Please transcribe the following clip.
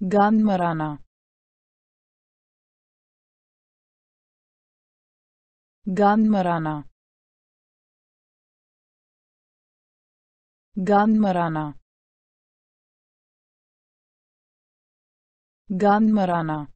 गंद मराना गंद मराना गंद मराना गंद मराना